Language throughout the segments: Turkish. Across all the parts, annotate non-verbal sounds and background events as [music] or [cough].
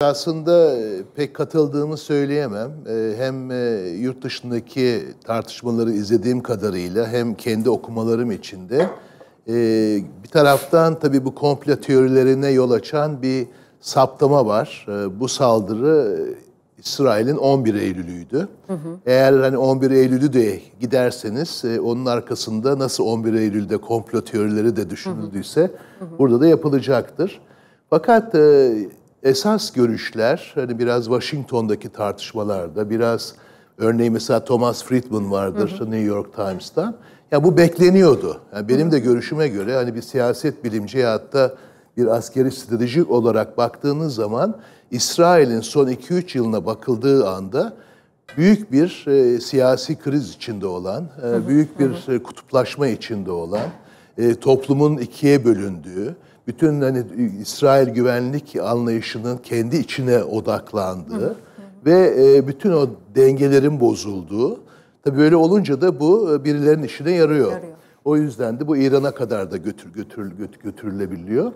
Aslında e, pek katıldığımı söyleyemem. E, hem e, yurt dışındaki tartışmaları izlediğim kadarıyla hem kendi okumalarım içinde bir taraftan tabii bu komplo teorilerine yol açan bir saptama var. Bu saldırı İsrail'in 11 Eylül'üydü. Hı hı. Eğer hani 11 Eylül'ü de giderseniz onun arkasında nasıl 11 Eylül'de komplo teorileri de düşünüldüyse hı hı. burada da yapılacaktır. Fakat esas görüşler hani biraz Washington'daki tartışmalarda biraz örneğin mesela Thomas Friedman vardır hı hı. New York Times'tan. Ya yani bu bekleniyordu. Yani benim de görüşüme göre hani bir siyaset bilimci ya hatta bir askeri strateji olarak baktığınız zaman İsrail'in son 2-3 yılına bakıldığı anda büyük bir e, siyasi kriz içinde olan, e, büyük bir e, kutuplaşma içinde olan, e, toplumun ikiye bölündüğü, bütün hani İsrail güvenlik anlayışının kendi içine odaklandığı ve e, bütün o dengelerin bozulduğu. Tabii böyle olunca da bu e, birilerinin işine yarıyor. yarıyor. O yüzden de bu İran'a kadar da götür, götür, götür götürülebiliyor.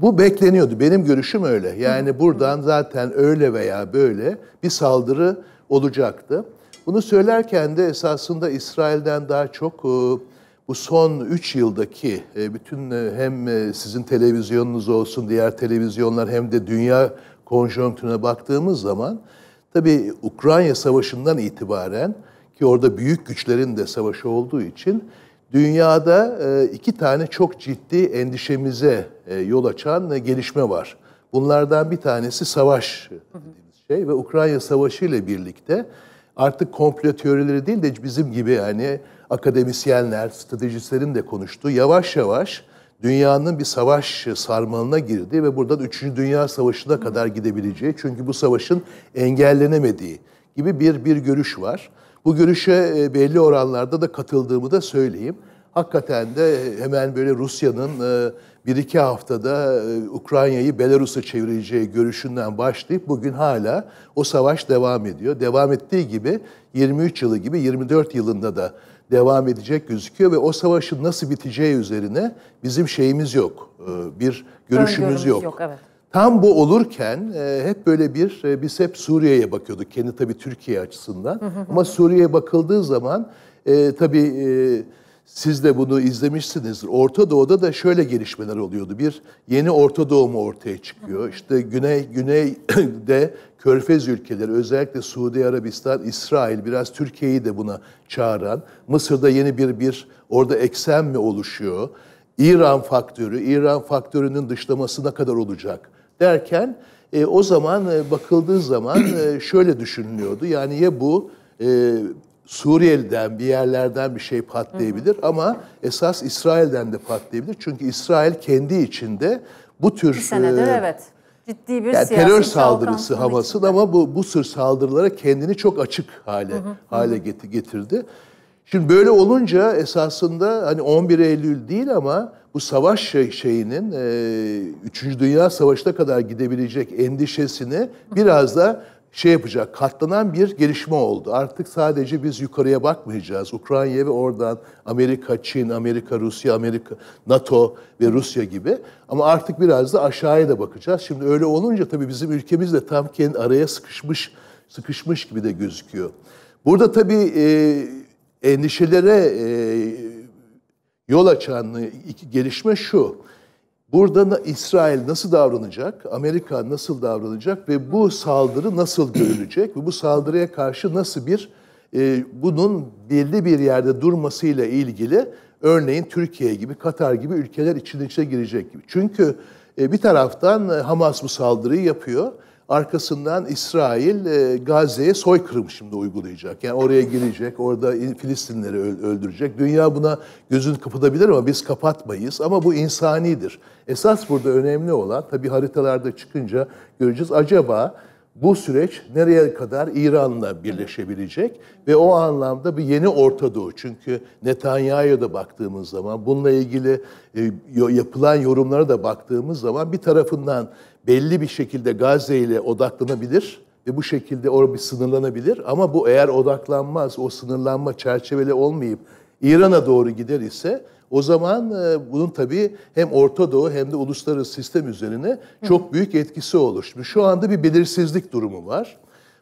Bu bekleniyordu. Benim görüşüm öyle. Yani buradan zaten öyle veya böyle bir saldırı olacaktı. Bunu söylerken de esasında İsrail'den daha çok ıı, bu son 3 yıldaki e, bütün e, hem e, sizin televizyonunuz olsun, diğer televizyonlar hem de dünya konjonktürüne baktığımız zaman tabii Ukrayna Savaşı'ndan itibaren ki orada büyük güçlerin de savaşı olduğu için dünyada iki tane çok ciddi endişemize yol açan gelişme var. Bunlardan bir tanesi savaş dediğimiz şey ve Ukrayna Savaşı ile birlikte artık komplo teorileri değil de bizim gibi yani akademisyenler, stratejistlerin de konuştuğu yavaş yavaş dünyanın bir savaş sarmalına girdi ve buradan 3. Dünya Savaşı'na kadar gidebileceği çünkü bu savaşın engellenemediği gibi bir bir görüş var. Bu görüşe e, belli oranlarda da katıldığımı da söyleyeyim hakikaten de hemen böyle Rusya'nın e, bir iki haftada e, Ukrayna'yı Belarus'a çevireceği görüşünden başlayıp bugün hala o savaş devam ediyor. Devam ettiği gibi 23 yılı gibi 24 yılında da devam edecek gözüküyor ve o savaşın nasıl biteceği üzerine bizim şeyimiz yok. E, bir görüşümüz yok. yok evet. Tam bu olurken e, hep böyle bir, e, biz hep Suriye'ye bakıyorduk. Kendi tabii Türkiye açısından. Ama Suriye'ye bakıldığı zaman e, tabii... E, siz de bunu izlemişsinizdir. Orta Doğu'da da şöyle gelişmeler oluyordu. Bir yeni Orta Doğu mu ortaya çıkıyor? İşte Güney Güney'de [clears throat] Körfez ülkeleri özellikle Suudi Arabistan, İsrail biraz Türkiye'yi de buna çağıran. Mısır'da yeni bir bir orada eksen mi oluşuyor? İran faktörü, İran faktörünün dışlaması ne kadar olacak derken e, o zaman e, bakıldığı zaman e, şöyle düşünülüyordu. Yani ya bu e, Suriye'den bir yerlerden bir şey patlayabilir hı hı. ama esas İsrail'den de patlayabilir. Çünkü İsrail kendi içinde bu tür bir senedir, e, evet. Ciddi bir yani terör saldırısı Hamas'ın ama bu bu tür saldırılara kendini çok açık hale hı hı. hale getirdi. Şimdi böyle olunca esasında hani 11 Eylül değil ama bu savaş şey, şeyinin e, Dünya Savaşı'na kadar gidebilecek endişesini biraz da şey yapacak, katlanan bir gelişme oldu. Artık sadece biz yukarıya bakmayacağız. Ukrayna ve oradan Amerika, Çin, Amerika, Rusya, Amerika, NATO ve Rusya gibi. Ama artık biraz da aşağıya da bakacağız. Şimdi öyle olunca tabii bizim ülkemiz de tam kendi araya sıkışmış, sıkışmış gibi de gözüküyor. Burada tabii e, endişelere e, yol açan iki gelişme şu. Burada İsrail nasıl davranacak, Amerika nasıl davranacak ve bu saldırı nasıl görülecek ve bu saldırıya karşı nasıl bir e, bunun belli bir yerde durmasıyla ilgili örneğin Türkiye gibi, Katar gibi ülkeler içine içine girecek gibi. Çünkü e, bir taraftan e, Hamas bu saldırıyı yapıyor Arkasından İsrail e, Gazze'ye soykırım şimdi uygulayacak. Yani oraya girecek, orada Filistinleri öldürecek. Dünya buna gözünü kapatabilir ama biz kapatmayız. Ama bu insanidir. Esas burada önemli olan, tabii haritalarda çıkınca göreceğiz. Acaba bu süreç nereye kadar İran'la birleşebilecek ve o anlamda bir yeni Orta Doğu. Çünkü Netanyahu'ya da baktığımız zaman bununla ilgili e, yapılan yorumlara da baktığımız zaman bir tarafından belli bir şekilde Gazze ile odaklanabilir ve bu şekilde orada bir sınırlanabilir ama bu eğer odaklanmaz, o sınırlanma çerçeveli olmayıp İran'a doğru gider ise o zaman e, bunun tabii hem Orta Doğu hem de uluslararası sistem üzerine çok büyük etkisi oluşmuş. Şu anda bir belirsizlik durumu var.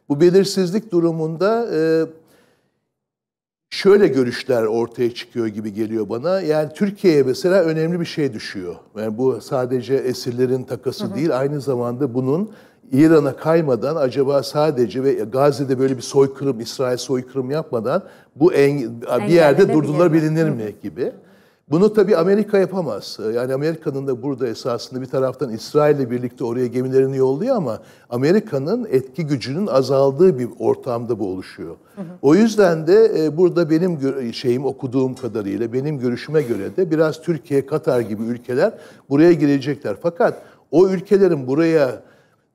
Bu belirsizlik durumunda e, şöyle görüşler ortaya çıkıyor gibi geliyor bana. Yani Türkiye'ye mesela önemli bir şey düşüyor. Yani bu sadece esirlerin takası hı hı. değil, aynı zamanda bunun İran'a kaymadan acaba sadece ve Gazze'de böyle bir soykırım, İsrail soykırım yapmadan bu en, bir yerde durdurulabilir mi gibi. Bunu tabii Amerika yapamaz. Ee, yani Amerika'nın da burada esasında bir taraftan İsrail'le birlikte oraya gemilerini yolluyor ama Amerika'nın etki gücünün azaldığı bir ortamda bu oluşuyor. O yüzden de e, burada benim şeyim okuduğum kadarıyla benim görüşüme göre de biraz Türkiye, Katar gibi ülkeler buraya girecekler. Fakat o ülkelerin buraya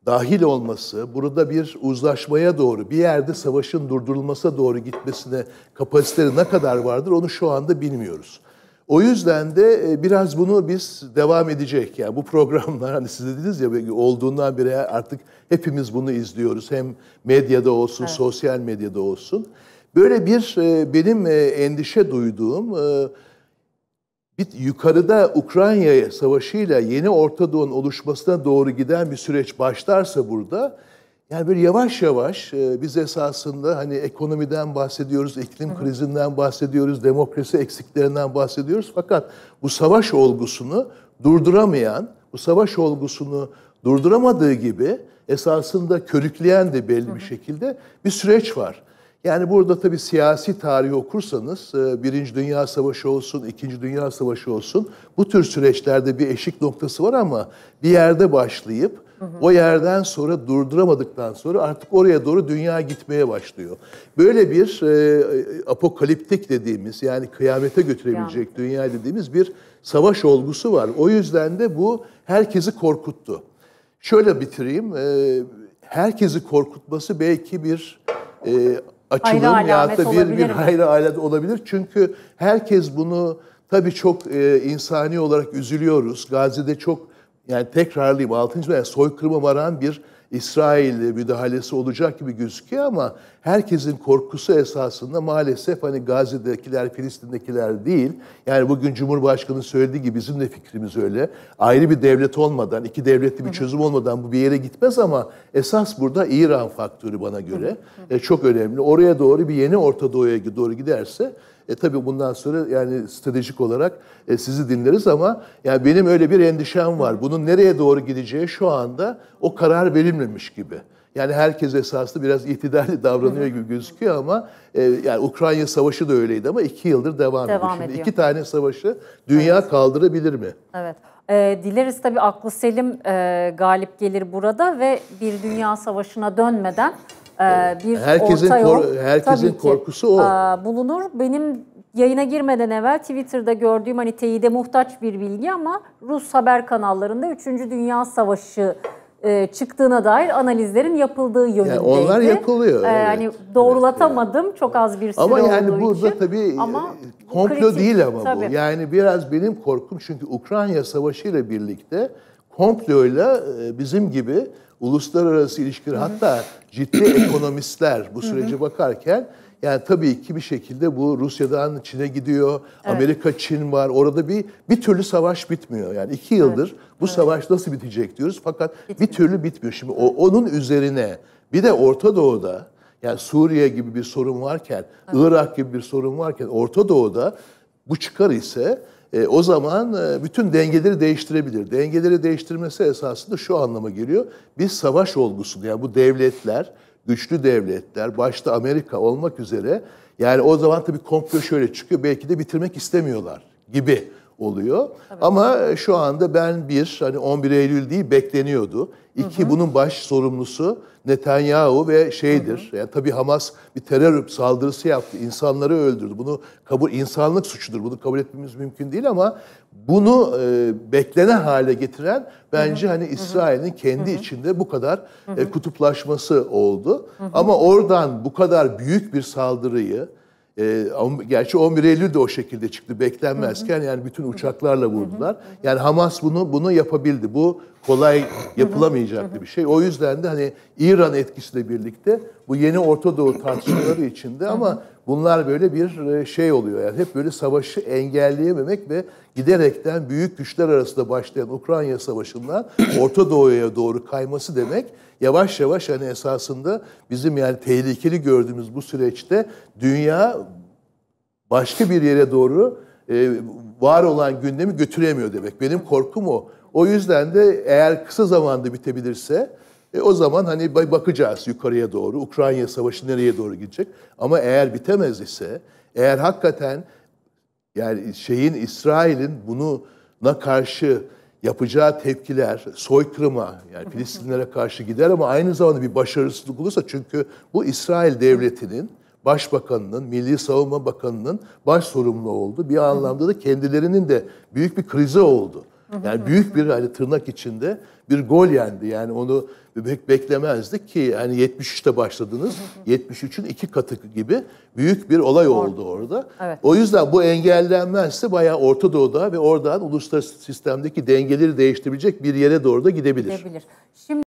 dahil olması, burada bir uzlaşmaya doğru, bir yerde savaşın durdurulmasına doğru gitmesine kapasiteleri ne kadar vardır onu şu anda bilmiyoruz. O yüzden de e, biraz bunu biz devam edecek. Yani bu programlar hani siz dediniz ya olduğundan beri artık hepimiz bunu izliyoruz. Hem medyada olsun, evet. sosyal medyada olsun. Böyle bir e, benim e, endişe duyduğum bir yukarıda Ukrayna savaşıyla yeni Orta Doğu'nun oluşmasına doğru giden bir süreç başlarsa burada yani böyle yavaş yavaş e, biz esasında hani ekonomiden bahsediyoruz, iklim krizinden bahsediyoruz, demokrasi eksiklerinden bahsediyoruz. Fakat bu savaş olgusunu durduramayan, bu savaş olgusunu durduramadığı gibi esasında körükleyen de belli bir şekilde bir süreç var. Yani burada tabii siyasi tarih okursanız e, Birinci Dünya Savaşı olsun, İkinci Dünya Savaşı olsun bu tür süreçlerde bir eşik noktası var ama bir yerde başlayıp Hı O yerden sonra durduramadıktan sonra artık oraya doğru dünya gitmeye başlıyor. Böyle bir e, e apokaliptik dediğimiz yani kıyamete götürebilecek yani. dünya dediğimiz bir savaş olgusu var. O yüzden de bu herkesi korkuttu. Şöyle bitireyim. E, herkesi korkutması belki bir e, açılım ya da bir, bir hayra alamet olabilir. Çünkü herkes bunu tabii çok e, insani olarak üzülüyoruz. Gazze'de çok yani tekrarlayayım 6. veya soykırıma varan bir İsrail müdahalesi olacak gibi gözüküyor ama herkesin korkusu esasında maalesef hani Gazze'dekiler, Filistin'dekiler değil. Yani bugün Cumhurbaşkanı söylediği gibi bizim de fikrimiz öyle. Ayrı bir devlet olmadan, iki devletli bir çözüm olmadan bu bir yere gitmez ama esas burada İran faktörü bana göre e, çok önemli. Oraya doğru bir yeni Orta Doğu'ya doğru giderse e tabii bundan sonra yani stratejik olarak e, sizi dinleriz ama yani benim öyle bir endişem var. Bunun nereye doğru gideceği şu anda o karar verilmemiş gibi. Yani herkes esaslı biraz itidalli [laughs] davranıyor gibi gözüküyor ama e, yani Ukrayna savaşı da öyleydi ama iki yıldır devam, devam ediyor. Şimdi ediyor. tane savaşı dünya evet. kaldırabilir mi? Evet. E, dileriz tabii aklı selim e, galip gelir burada ve bir dünya savaşına dönmeden ee, bir herkesin orta yol. Kor- herkesin tabii korkusu ki, o. E, bulunur. Benim yayına girmeden evvel Twitter'da gördüğüm hani teyide muhtaç bir bilgi ama Rus haber kanallarında 3. Dünya Savaşı e, çıktığına dair analizlerin yapıldığı yönündeydi. Yani onlar yapılıyor. Ee, evet. Yani doğrulatamadım evet. çok az bir süre Ama yani burada için. tabii e, ama komplo kritik, değil ama tabii. bu. Yani biraz benim korkum çünkü Ukrayna Savaşı ile birlikte komployla bizim gibi uluslararası ilişkiler hatta ciddi [clears throat] ekonomistler bu sürece bakarken yani tabii ki bir şekilde bu Rusya'dan Çin'e gidiyor. Evet. Amerika Çin var. Orada bir bir türlü savaş bitmiyor. Yani iki yıldır evet. bu evet. savaş nasıl bitecek diyoruz fakat Bitmiyor. bir türlü bitmiyor. Şimdi o, onun üzerine bir de Orta Doğu'da yani Suriye gibi bir sorun varken, evet. Irak gibi bir sorun varken Orta Doğu'da bu çıkar ise e, o zaman e, bütün dengeleri değiştirebilir. Dengeleri değiştirmesi esasında şu anlama geliyor. Biz savaş olgusunu yani bu devletler, güçlü devletler başta Amerika olmak üzere yani o zaman tabii komplo şöyle çıkıyor belki de bitirmek istemiyorlar gibi oluyor. Tabii. Ama e, şu anda ben bir hani 11 Eylül değil bekleniyordu. İki hı hı. bunun baş sorumlusu Netanyahu ve şeydir. Hı hı. Yani tabii Hamas bir terör saldırısı yaptı. insanları öldürdü. Bunu kabul insanlık suçudur. Bunu kabul etmemiz mümkün değil ama bunu e, beklenen hale getiren bence hı hı. hani İsrail'in kendi hı hı. içinde bu kadar hı e, hı. E, kutuplaşması oldu. Hı hı. Ama oradan bu kadar büyük bir saldırıyı e, gerçi 11 Eylül de o şekilde çıktı beklenmezken yani bütün uçaklarla vurdular. Yani Hamas bunu bunu yapabildi. Bu kolay yapılamayacak bir şey. O yüzden de hani İran etkisiyle birlikte bu yeni Orta Doğu tartışmaları içinde ama bunlar böyle bir e, şey oluyor. Yani hep böyle savaşı engelleyememek ve giderekten büyük güçler arasında başlayan Ukrayna Savaşı'ndan [coughs] Orta Doğu'ya doğru kayması demek yavaş yavaş hani esasında bizim yani tehlikeli gördüğümüz bu süreçte dünya başka bir yere doğru e, var olan gündemi götüremiyor demek. Benim korkum o. O yüzden de eğer kısa zamanda bitebilirse e, o zaman hani bakacağız yukarıya doğru. Ukrayna Savaşı nereye doğru gidecek? Ama eğer bitemez ise, eğer hakikaten yani şeyin İsrail'in bununa karşı yapacağı tepkiler soykırıma yani Filistinlere karşı gider ama aynı zamanda bir başarısızlık olursa çünkü bu İsrail devletinin Başbakanının, Milli Savunma Bakanının baş sorumlu oldu. Bir anlamda da kendilerinin de büyük bir krize oldu. Yani büyük bir hani tırnak içinde bir gol yendi. Yani onu beklemezdik ki yani 73'te başladınız. 73'ün [laughs] iki katı gibi büyük bir olay oldu orada. Evet. O yüzden bu engellenmezse bayağı Orta Doğu'da ve oradan uluslararası sistemdeki dengeleri değiştirebilecek bir yere doğru da gidebilir. gidebilir. Şimdi